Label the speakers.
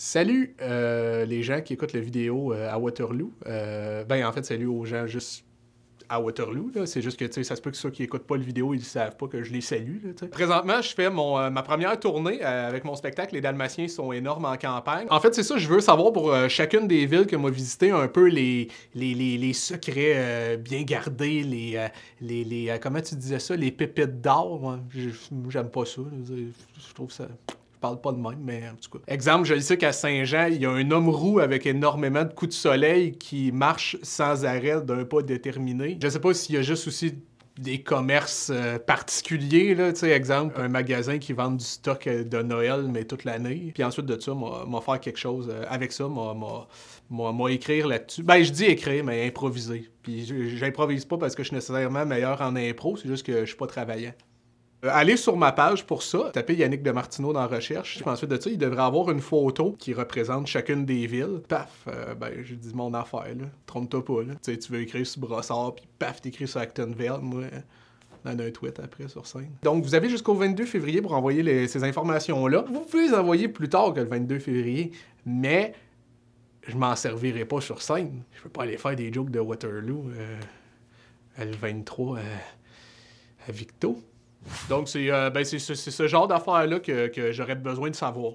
Speaker 1: Salut euh, les gens qui écoutent la vidéo euh, à Waterloo. Euh, ben en fait, salut aux gens juste à Waterloo. C'est juste que ça se peut que ceux qui écoutent pas la vidéo, ils savent pas que je les salue. Là, Présentement, je fais ma première tournée avec mon spectacle. Les Dalmatiens sont énormes en campagne. En fait, c'est ça, je veux savoir pour chacune des villes que m'a visité un peu les, les, les, les secrets bien gardés, les, les, les comment tu disais ça, les pépites d'or. Hein. J'aime pas ça. Je trouve ça parle pas de même, mais en tout cas. Exemple, je sais qu'à Saint-Jean, il y a un homme roux avec énormément de coups de soleil qui marche sans arrêt d'un pas déterminé. Je sais pas s'il y a juste aussi des commerces euh, particuliers, là, tu sais, exemple, un magasin qui vend du stock euh, de Noël, mais toute l'année. Puis ensuite de ça, m'a faire quelque chose euh, avec ça, m'a écrire là-dessus. Ben, je dis écrire, mais improviser. Puis j'improvise pas parce que je suis nécessairement meilleur en impro, c'est juste que je suis pas travaillant. Euh, allez sur ma page pour ça, tapez Yannick de Martineau dans Recherche. Puis ensuite de ça, il devrait avoir une photo qui représente chacune des villes. Paf, euh, ben, j'ai dit mon affaire, là. Trompe-toi pas, là. Tu tu veux écrire sur Brossard, puis paf, t'écris sur Actonville, moi. On a un tweet après sur scène. Donc, vous avez jusqu'au 22 février pour envoyer ces informations-là. Vous pouvez les envoyer plus tard que le 22 février, mais je m'en servirai pas sur scène. Je peux pas aller faire des jokes de Waterloo euh, le 23 à Victo. Donc, euh, ben, c'est ce genre d'affaires-là que, que j'aurais besoin de savoir.